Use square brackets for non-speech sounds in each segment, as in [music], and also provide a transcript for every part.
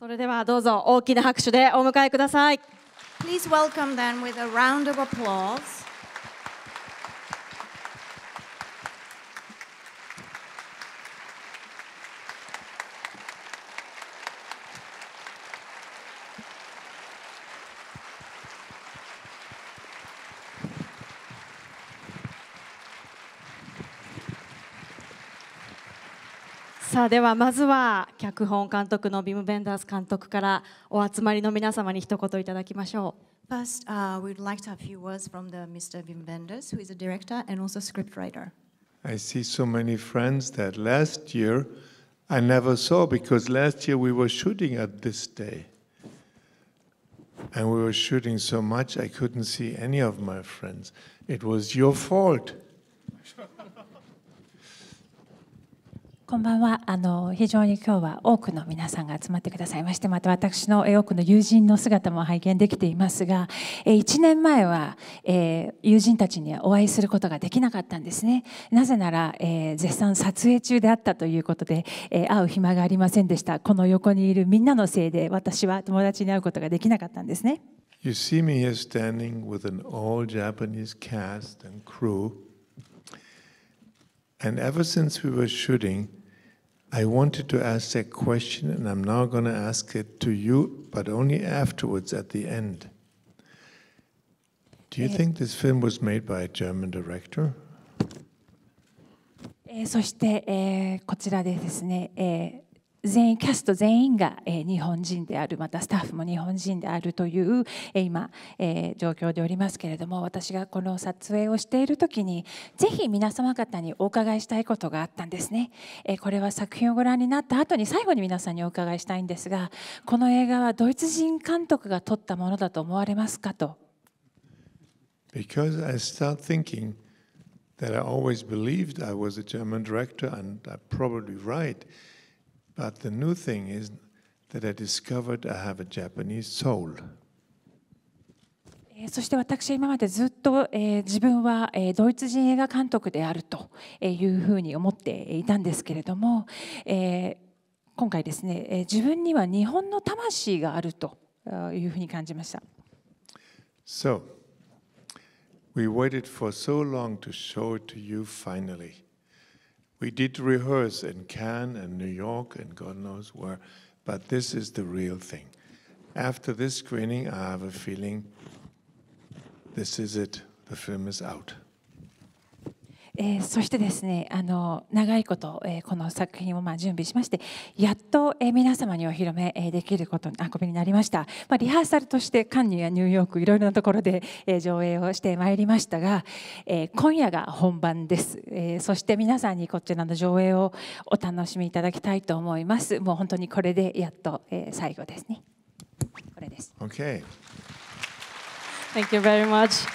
それではどうぞ大きな拍手でお迎えください。Please welcome them with a round of applause. さあではまずは脚本監督のビム・ベンダース監督からお集まりの皆様に一言いただきましょう。First,、uh, we'd like to have a few words from the Mr. Bim Benders, who is a director and also scriptwriter. I see so many friends that last year I never saw because last year we were shooting at this day. And we were shooting so much I couldn't see any of my friends. It was your fault. こんばんは。あの非常に今日は多くの皆さんが集まってくださいまして、また私の多くの友人の姿も拝見できていますが、1年前は、え友人たちにお会いすることができなかったんですね。なぜなら、え絶賛撮影中であったということで、え会う暇がありませんでした。この横にいるみんなのせいで私は友達に会うことができなかったんですね。You see me here standing with an all Japanese cast and crew. And ever since we were shooting, I wanted to ask that question, and I'm now going to ask it to you, but only afterwards at the end. Do you eh. think this film was made by a German director? えー、そして、えー、こちらでですね、えー、eh, 全員キャスト全員が、日本人であるまたスタッフも日本人であるという、今、状況でおりますけれども私がこの撮影をしている時にぜひ皆様方にお伺いしたいことがあったんですね、これは作品をご覧になった後に最後に皆さんにお伺いしたいんですがこの映画はドイツ人監督が撮ったものだと思われますかと。Because I start thinking that I always believed I was a German director and I'm probably right. But the new thing is that I discovered I have a Japanese soul. そして私は今までずっと、え自分は、えドイツ人映画監督であるというふうに思っていたんですけれども、え今回ですね、え自分には日本の魂があるというふうに感じました。So, we waited for so long to show it to you finally. We did rehearse in Cannes and New York and God knows where, but this is the real thing. After this screening, I have a feeling this is it. The film is out. えー、そしてですねあの長いこと、えー、この作品をまあ準備しましてやっと、えー、皆様にお披露目、えー、できること運びになりました、まあ、リハーサルとしてカンニュやニューヨークいろいろなところで、えー、上映をしてまいりましたが、えー、今夜が本番です、えー、そして皆さんにこちらの上映をお楽しみいただきたいと思いますもう本当にこれでやっと、えー、最後ですねこれです OK Thank you very much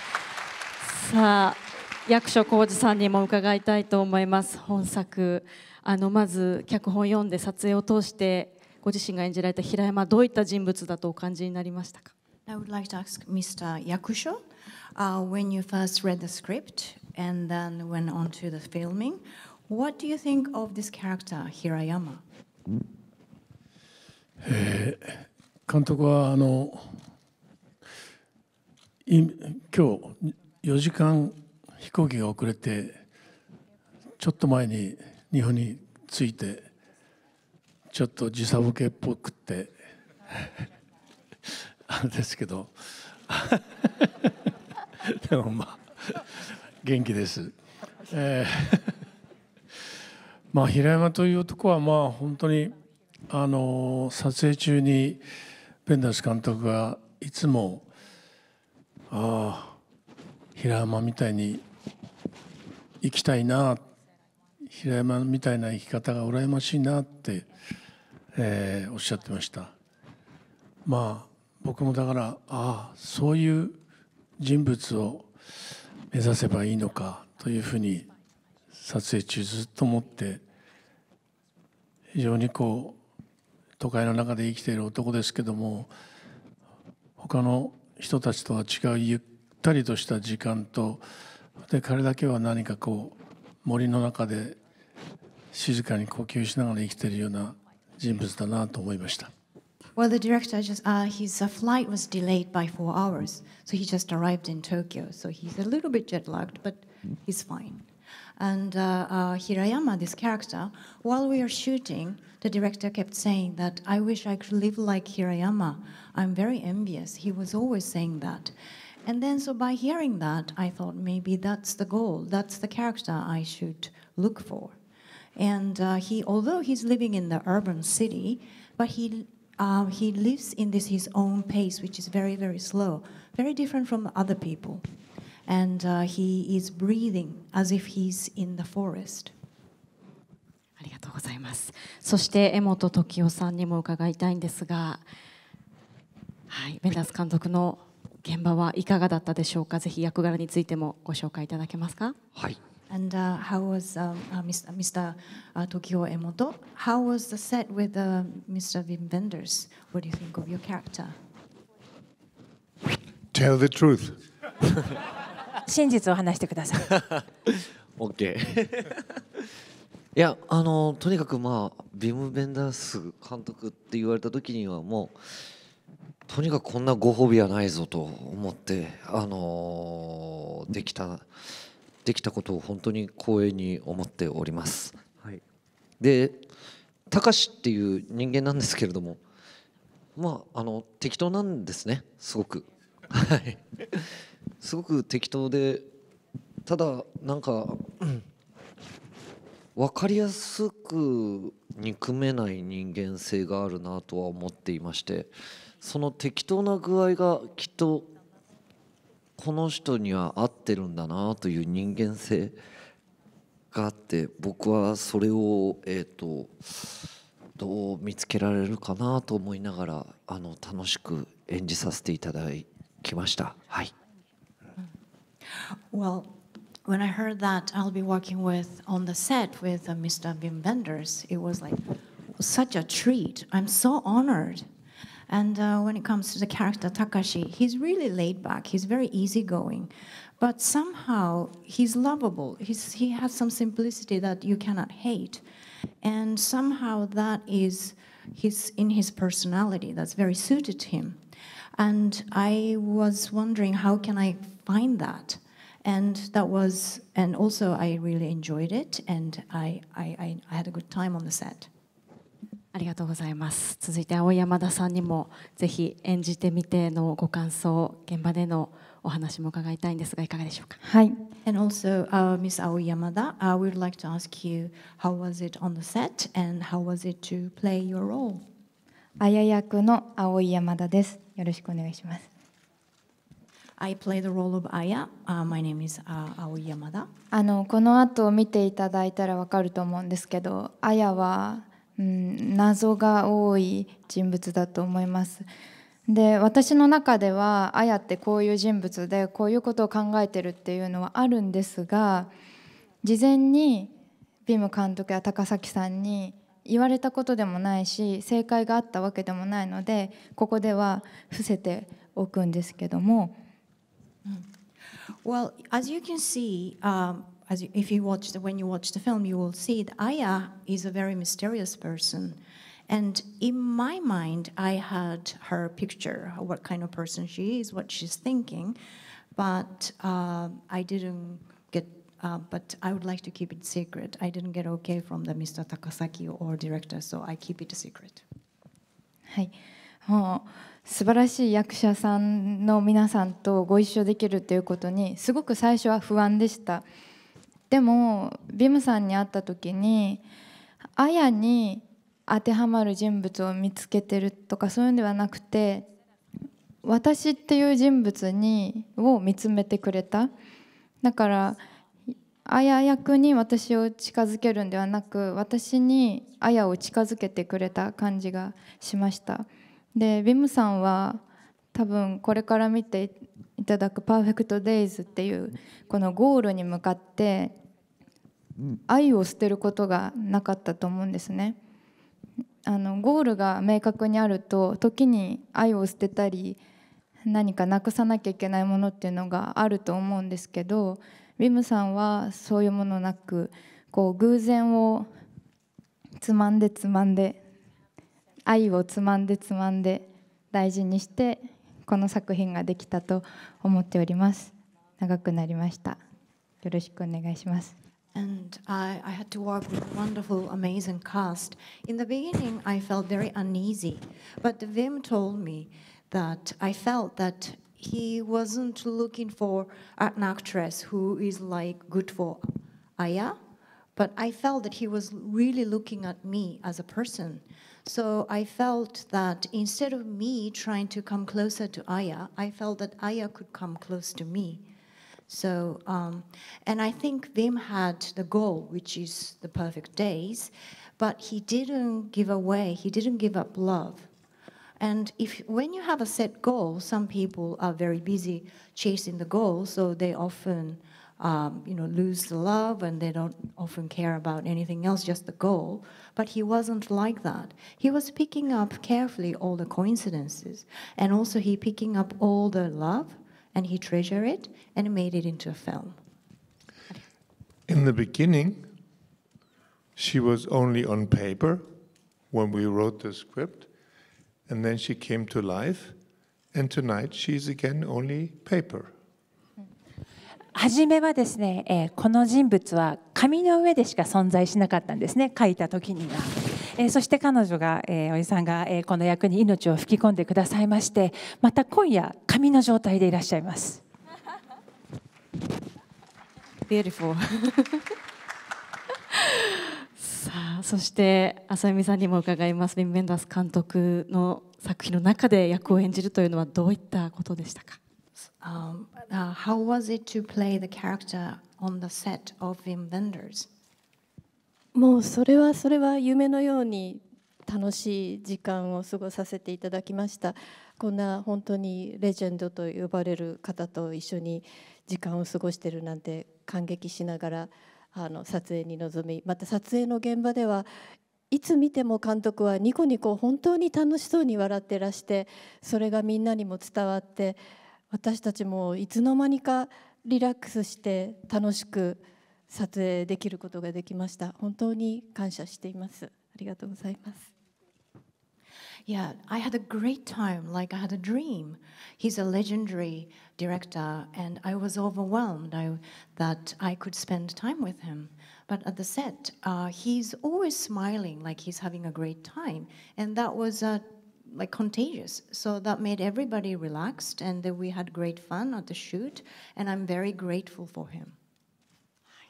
さあ役所広司さんにも伺いたいと思います本作あのまず脚本読んで撮影を通してご自身が演じられた平山どういった人物だとお感じになりましたか I would like to ask Mr. Yakusho、uh, when you first read the script and then went on to the filming what do you think of this character Hirayama、え監督はあの今日4時間飛行機が遅れてちょっと前に日本に着いてちょっと時差ボケっぽくって [laughs] あれですけどでもまあ元気です。えー、[laughs] まあ平山という男はまあ本当にあの撮影中にペンダース監督がいつもああ平山みたいに生きたいな平山みたいな生き方が羨ましいなって、えー、おっしゃってましたまあ僕もだからああそういう人物を目指せばいいのかというふうに撮影中ずっと思って非常にこう都会の中で生きている男ですけども他の人たちとは違うゆったりとした時間とで彼だけは何かこう森の中で静かに呼吸しながら生きているような人物だなと思いました。Well, the director just, uh, his uh, flight was delayed by four hours, so he just arrived in Tokyo, so he's a little bit jet lagged, but he's fine. And uh, uh, Hirayama, this character, while we are shooting, the director kept saying that I wish I could live like Hirayama. I'm very envious. He was always saying that. And then, so by hearing that, I thought maybe that's the goal, that's the character I should look for. And uh, he, although he's living in the urban city, but he uh, he lives in this his own pace, which is very very slow, very different from other people, and uh, he is breathing as if he's in the forest. ありがとうございます。そして江本時夫さんにも伺いたいんですが、はい、ベンダース監督の現場はいかがだったでしょうかぜひ役柄についてもご紹介いただけますかはい And uh, how was uh, uh, Mr. Mr. Uh, Tokyo Emoto? How was the set with uh, Mr. Wim Wenders? What do you think of your character? Tell the truth. 真実を話してください。OK いやあのとにかくまあビム・ベンダース監督って言われた時にはもうとにかくこんなご褒美はないぞと思って、あのー、できたできたことを本当に光栄に思っております。はい、でたかしっていう人間なんですけれどもまああの適当なんですねすごく。はい、すごく適当でただなんか、うん、分かりやすく憎めない人間性があるなとは思っていまして。その適当な具合がきっとこの人には合ってるんだなという人間性があって僕はそれをえっ、とどう見つけられるかなと思いながらあの楽しく演じさせていただきました。はい。Well, when I heard that I'll be working with on the set with、uh, Mr. Wim Wenders, it was like such a treat. I'm so honored. And uh, when it comes to the character Takashi, he's really laid back. He's very easygoing, but somehow he's lovable. He's, he has some simplicity that you cannot hate, and somehow that is his in his personality that's very suited to him. And I was wondering how can I find that and that was and also i really enjoyed it and I, I i had a good time on the set ありがとうございます。続いて青山田さんにもぜひ演じてみてのご感想、現場でのお話も伺いたいんですがいかがでしょうか。はい。And also,、uh, Miss 青山田、uh, we would like to ask you how was it on the set and how was it to play your role。あや役の青山田です。よろしくお願いします。I play the role of Aya.、my name is、u 青山田。あのこの後を見ていただいたらわかると思うんですけど、あやは。うん、謎が多い人物だと思います。で私の中ではあやってこういう人物でこういうことを考えてるっていうのはあるんですが事前にビム監督や高崎さんに言われたことでもないし正解があったわけでもないのでここでは伏せておくんですけども。Well, as you can see,、um, as you, if you watch the when you watch the film, you will see that Aya is a very mysterious person, and in my mind, I had her picture, what kind of person she is, what she's thinking, but uh, I didn't get. Uh, but I would like to keep it secret. I didn't get okay from the Mr. Takasaki or director, so I keep it a secret. はい。もう素晴らしい役者さんの皆さんとご一緒できるということにすごく最初は不安でした。でもビムさんに会った時にあやに当てはまる人物を見つけてるとかそういうのではなくて私っていう人物にを見つめてくれただからあや役に私を近づけるんではなく私にあやを近づけてくれた感じがしましたでビムさんは多分これから見ていただく「パーフェクト・デイズ」っていうこのゴールに向かって愛を捨てることがなかったと思うんですね。あのゴールが明確にあると時に愛を捨てたり何かなくさなきゃいけないものっていうのがあると思うんですけどウィムさんはそういうものなくこう偶然をつまんでつまんで愛をつまんでつまんで大事にしてこの作品ができたと思っております長くなりましたよろしくお願いします And I, I had to work with wonderful, amazing cast. In the beginning, I felt very uneasy, but Vim told me that I felt that he wasn't looking for an actress who is like good for Aya, but I felt that he was really looking at me as a person. So I felt that instead of me trying to come closer to Aya, I felt that Aya could come close to me. So, um, and I think Vim had the goal, which is the perfect days, but he didn't give away, he didn't give up love. And if when you have a set goal, some people are very busy chasing the goal, so they often um, you know, lose the love and they don't often care about anything else, just the goal. But he wasn't like that. He was picking up carefully all the coincidences, and also he picking up all the love, and he treasured it and made it into a film. In the beginning, she was only on paper when we wrote the script, and then she came to life, and tonight she's again only paper. 初めはですね、えこの人物は紙の上でしか存在しなかったんですね書いた時には。えそして彼女が、えおじさんが、えこの役に命を吹き込んでくださいましてまた今夜紙の状態でいらっしゃいます。[laughs] Beautiful. [laughs] さあそして浅見さんにも伺いますリン・メンダス監督の作品の中で役を演じるというのはどういったことでしたか w a h o w was it to play the character on the set of i m v e n d o r s もうそれはそれは夢のように楽しい時間を過ごさせていただきましたこんな本当にレジェンドと呼ばれる方と一緒に時間を過ごしてるなんて感激しながらあの撮影に臨みまた撮影の現場ではいつ見ても監督はニコニコ本当に楽しそうに笑ってらしてそれがみんなにも伝わって私たちもいつの間にかリラックスして楽しく撮影できることができました本当に感謝していますありがとうございます Yeah, I had a great time, like I had a dream. He's a legendary director, and I was overwhelmed I, that I could spend time with him. But at the set, uh, he's always smiling, like he's having a great time, and that was a like contagious. So that made everybody relaxed, and we had great fun at the shoot. And I'm very grateful for him.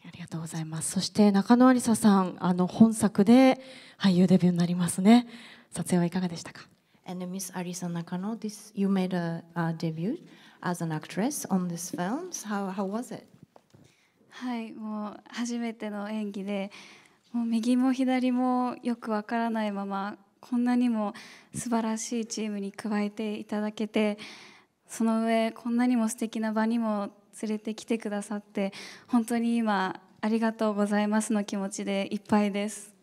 ありがとうございます。そして中野有沙さん、あの本作で俳優デビューになりますね。撮影はいかがでしたか And Miss Arisa Nakano, this, you made a, a debut as an actress on this film. How, how was it? はい、もう初めての演技で、もう右も左もよくわからないままこんなにも素晴らしいチームに加えていただけてその上こんなにも素敵な場にも連れてきてくださって本当に今ありがとうございますの気持ちでいっぱいです。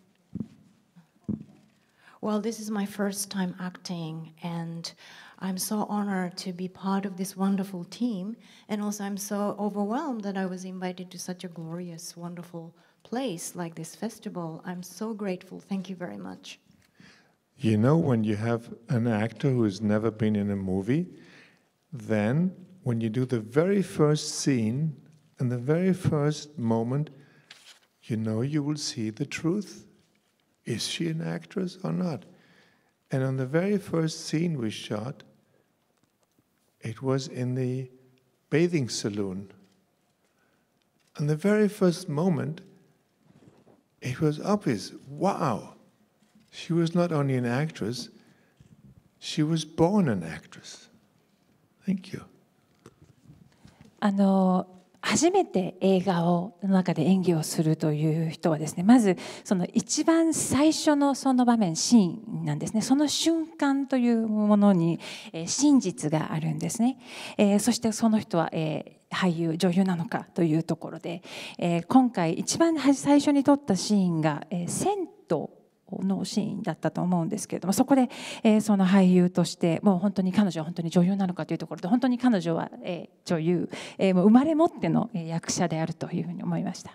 Well, this is my first time acting, and I'm so honored to be part of this wonderful team. And also, I'm so overwhelmed that I was invited to such a glorious, wonderful place like this festival. I'm so grateful. Thank you very much. You know, when you have an actor who has never been in a movie, then when you do the very first scene and the very first moment, you know you will see the truth. Is she an actress or not? And on the very first scene we shot, it was in the bathing saloon. And the very first moment, it was obvious wow, She was not only an actress, she was born an actress. Thank you. あの初めて映画をの中で演技をするという人はですねまずその一番最初のその場面シーンなんですねその瞬間というものに、え真実があるんですね、えー、そしてその人は、えー、俳優女優なのかというところで、え今回一番最初に撮ったシーンが、え銭のシーンだったと思うんですけれどもそこで、えその俳優としてもう本当に彼女は本当に女優なのかというところで本当に彼女は、え女優、えもう生まれ持っての役者であるというふうに思いました。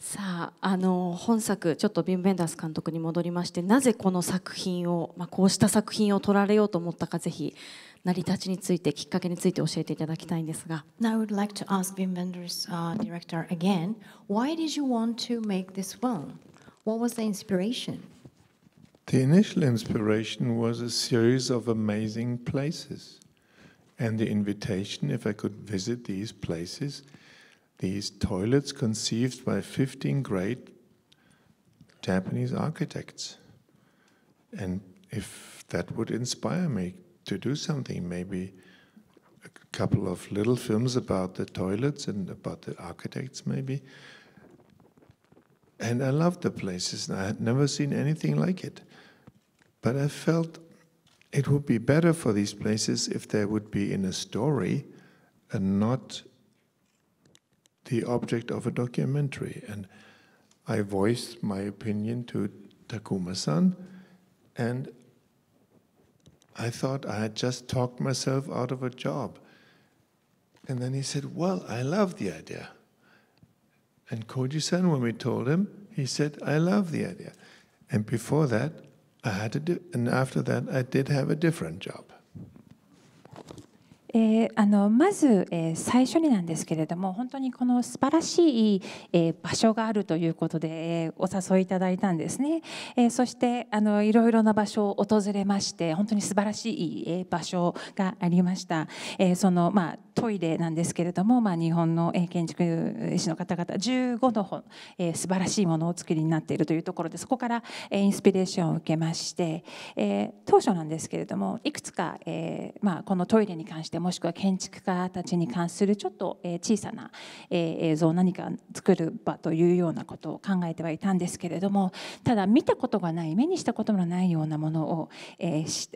さああの本作ちょっとビン・ベンダース監督に戻りましてなぜこの作品を、まあ、こうした作品を撮られようと思ったかぜひ成り立ちについてきっかけについて教えていただきたいんですが。Now I would like to ask Wim Wenders,、uh, director again, why did you want to make this film? What was the inspiration? The initial inspiration was a series of amazing places. And the invitation if I could visit these places, these toilets conceived by 15 great Japanese architects. And if that would inspire me to do something, maybe a couple of little films about the toilets and about the architects, maybe, and I loved the places, and I had never seen anything like it. But I felt it would be better for these places if they would be in a story and not the object of a documentary. And I voiced my opinion to Takuma san, and I thought I had just talked myself out of a job. And then he said, Well, I love the idea. And Koji san, when we told him, he said, I love the idea. And before that, I had to do, and after that, I did have a different job. えー、あのまず、えー、最初になんですけれども本当にこの素晴らしい、えー、場所があるということで、えー、お誘いいただいたんですね、えー、そしてあのいろいろな場所を訪れまして本当に素晴らしい、えー、場所がありました、えー、そのまあトイレなんですけれども、まあ、日本の建築士の方々15の本、えー、素晴らしいものをお作りになっているというところでそこから、えー、インスピレーションを受けまして、えー、当初なんですけれどもいくつか、えーまあ、このトイレに関してもしくは建築家たちに関するちょっと小さな映像を何か作る場というようなことを考えてはいたんですけれどもただ見たことがない目にしたことのないようなものを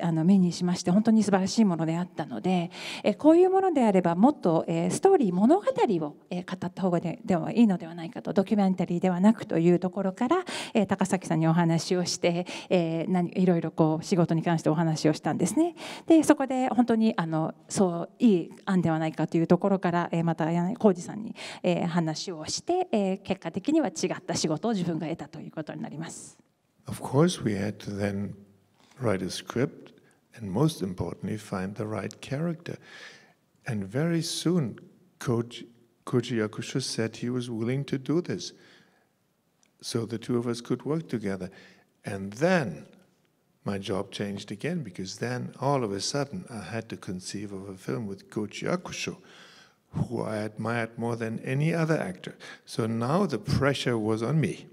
あの目にしまして本当に素晴らしいものであったのでこういうものであればもっとストーリー物語を語った方がではいいのではないかとドキュメンタリーではなくというところから高崎さんにお話をしていろいろこう仕事に関してお話をしたんですね。でそこで本当にあのそうといい案ではないかというところからまた浩二さんに話をして結果的には違った仕事を自分が得たということになります。Of course, we had to then write a script and most importantly, find the right character. And very soon, Coach Koji Yakusha said he was willing to do this. So the two of us could work together. And then my job changed again because then all of a sudden I had to conceive of a film with Goji Akusho, who I admired more than any other actor. So now the pressure was on me.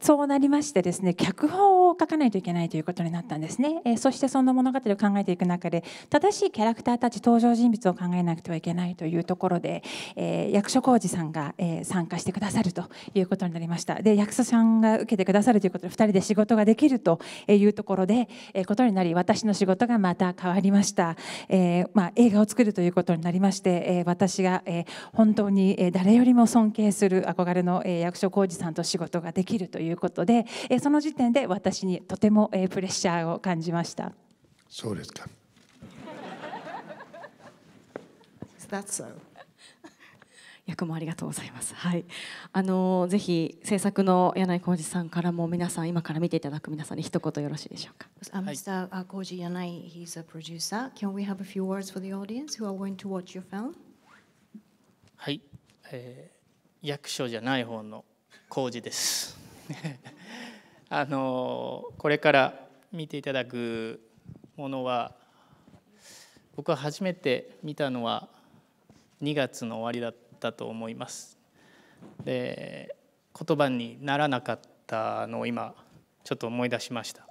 そうなりましてですね、脚本書かないといけないということになったんですね、えそしてその物語を考えていく中で正しいキャラクターたち登場人物を考えなくてはいけないというところで、え役所広司さんが、え参加してくださるということになりましたで役所さんが受けてくださるということで2人で仕事ができるというところで、えことになり私の仕事がまた変わりました、えまあ、映画を作るということになりまして、え私が、え本当に誰よりも尊敬する憧れの、え役所広司さんと仕事ができるということで、えその時点で私にとても、プレッシャーを感じましたそうですか役もありがとうございます。はい、あのぜひ制作の柳井浩二さんからも皆さん今から見ていただく皆さんに一言よろしいでしょうか。Mr. he's a producer. Can we have a few words for the audience who are going to watch your film? はい、えー、役所じゃない方の浩二です。あのこれから見ていただくものは僕は初めて見たのは2月の終わりだったと思います。で言葉にならなかったのを今ちょっと思い出しました。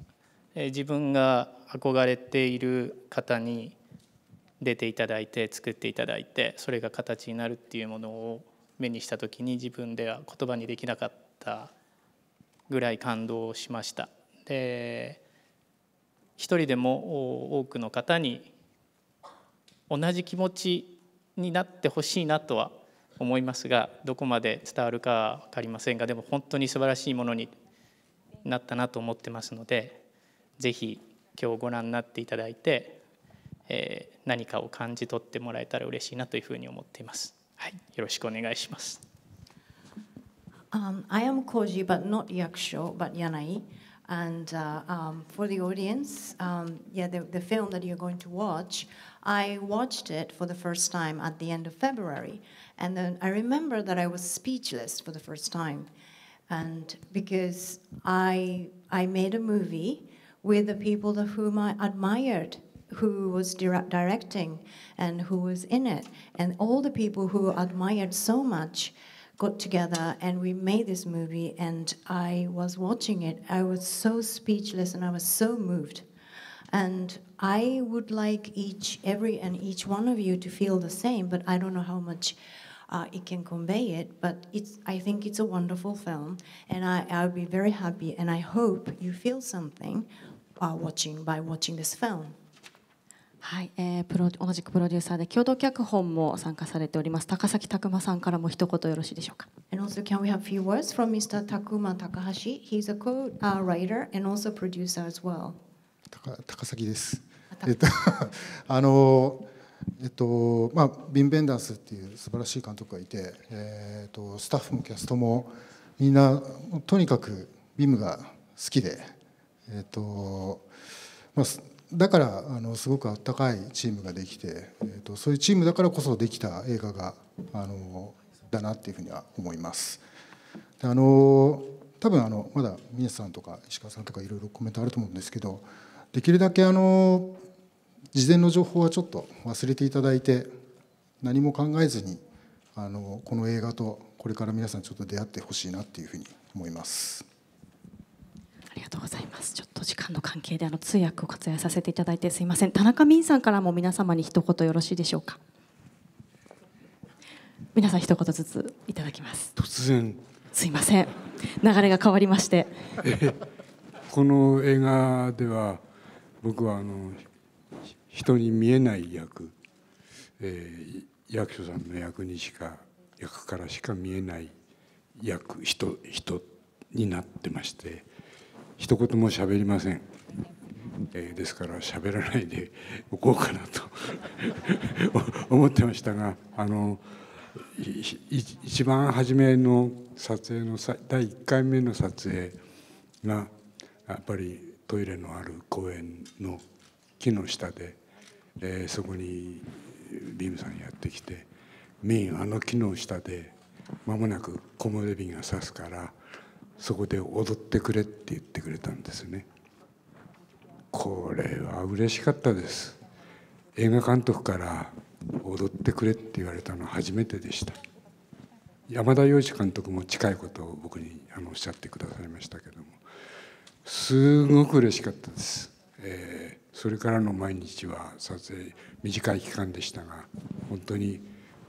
自分が憧れている方に出ていただいて作っていただいてそれが形になるっていうものを目にした時に自分では言葉にできなかったぐらい感動しましたで一人でも多くの方に同じ気持ちになってほしいなとは思いますがどこまで伝わるかは分かりませんがでも本当に素晴らしいものになったなと思ってますので是非今日ご覧になっていただいて、えー、何かを感じ取ってもらえたら嬉しいなというふうに思っています。はい、よろしくお願いします。Um, I am Koji, but not Yaksho, but Yanai. And uh, um, for the audience, um, yeah, the, the, film that you're going to watch, I watched it for the first time at the end of February. And then I remember that I was speechless for the first time. And because I, I made a movie with the people that whom I admired, who was directing and who was in it, and all the people who admired so much got together and we made this movie. And I was watching it. I was so speechless and I was so moved. And I would like each, every, and each one of you to feel the same. But I don't know how much uh, it can convey it. But it's, I think it's a wonderful film, and I, I'll be very happy, and I hope you feel something uh, watching by watching this film. はい、えー、プロ同じくプロデューサーで共同脚本も参加されております高崎拓磨さんからも一言よろしいでしょうか。And also, can we have few words from Mr. Takuma Takahashi? He's a co-writer and also producer as well. 高高崎です。えっと [laughs] あのえっとまあビンベンダンスっていう素晴らしい監督がいて、えっとスタッフもキャストもみんなとにかくビムが好きで、えっとまあ。だからあのすごくあったかいチームができて、えーと、そういうチームだからこそできた映画があのだなっていうふうには思います。あの多分あのまだ峰さんとか石川さんとかいろいろコメントあると思うんですけどできるだけあの事前の情報はちょっと忘れていただいて何も考えずにあのこの映画とこれから皆さんちょっと出会ってほしいなっていうふうに思います。りがとうございますちょっと時間の関係であの通訳を活用させていただいてすいません田中泯さんからも皆様に一言よろしいでしょうか皆さん一言ずついただきます突然すいません流れが変わりまして [laughs] この映画では僕はあの人に見えない役、えー、役所さんの役にしか役からしか見えない役人人になってまして。一言も喋りません、えー、ですから喋らないでおこうかなと [laughs] 思ってましたがあの一番初めの撮影の第1回目の撮影がやっぱりトイレのある公園の木の下で、えー、そこにビームさんやってきて「メインあの木の下で間もなく木漏れ日が差すからそこで踊ってくれって言ってくれたんですねこれは嬉しかったです映画監督から踊ってくれって言われたのは初めてでした山田洋次監督も近いことを僕にあのおっしゃってくださいましたけどもすごく嬉しかったです、えー、それからの毎日は撮影短い期間でしたが本当に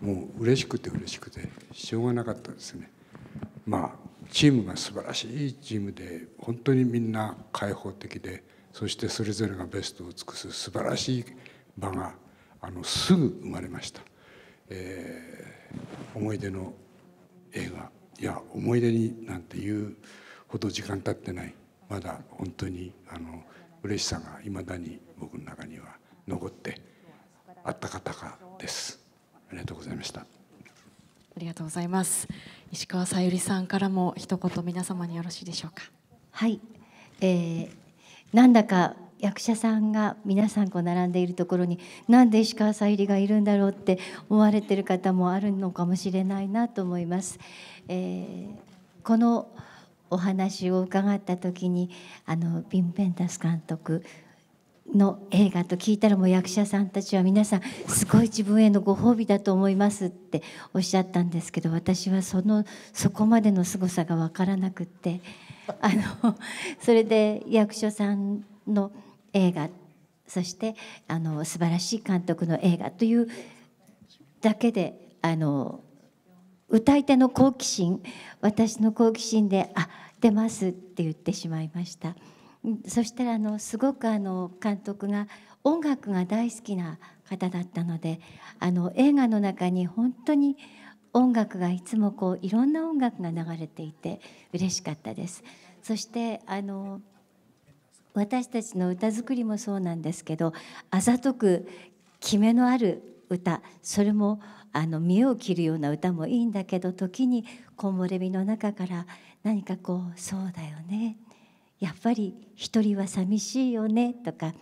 もう嬉しくて嬉しくてしょうがなかったですねまあチームが素晴らしいチームで本当にみんな開放的でそしてそれぞれがベストを尽くす素晴らしい場があのすぐ生まれました、えー、思い出の映画いや思い出になんていうほど時間経ってないまだ本当にあの嬉しさがいまだに僕の中には残ってあったかたかですありがとうございましたありがとうございます石川さゆりさんからも一言皆様によろしいでしょうかはい、えー、なんだか役者さんが皆さんこう並んでいるところになんで石川さゆりがいるんだろうって思われてる方もあるのかもしれないなと思います。えー、このお話を伺った時にあのビン・ペンタス監督の映画と聞いたらもう役者さんたちは皆さんすごい自分へのご褒美だと思いますっておっしゃったんですけど私はそのそこまでの凄さが分からなくって [laughs] あのそれで役所さんの映画そしてあの素晴らしい監督の映画というだけであの歌い手の好奇心私の好奇心で「あ出ます」って言ってしまいました。そしたらあのすごくあの監督が音楽が大好きな方だったのであの映画の中に本当に音楽がいつもこういろんな音楽が流れていて嬉しかったです。そしてあの私たちの歌作りもそうなんですけどあざとく決めのある歌それもあの見えを切るような歌もいいんだけど時に木漏れ日の中から何かこうそうだよねやっぱり一人は寂しいよねとか、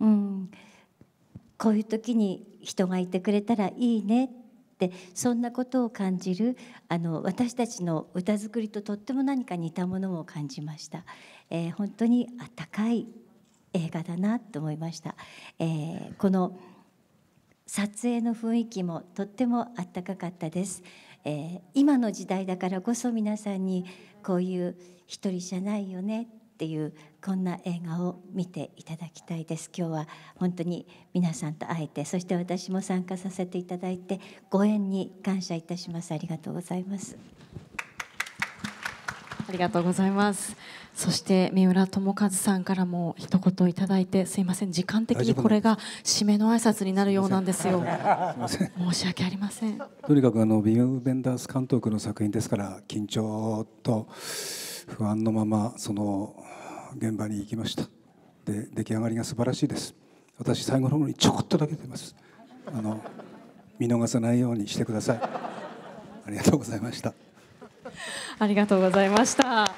うん、こういう時に人がいてくれたらいいねってそんなことを感じるあの私たちの歌作りととっても何か似たものを感じました、えー、本当にあったかい映画だなと思いました、えー、この撮影の雰囲気もとってもあったかかったです、えー、今の時代だからこそ皆さんにこういう一人じゃないよねっていうこんな映画を見ていただきたいです今日は本当に皆さんと会えてそして私も参加させていただいてご縁に感謝いたしますありがとうございますありがとうございますそして三浦友和さんからも一言いただいてすいません時間的にこれが締めの挨拶になるようなんですよ [laughs] 申し訳ありませんとにかくあのビム・ベンダース監督の作品ですから緊張と不安のままその現場に行きましたで出来上がりが素晴らしいです私最後の方にちょこっとだけ出ますあの見逃さないようにしてくださいありがとうございましたありがとうございました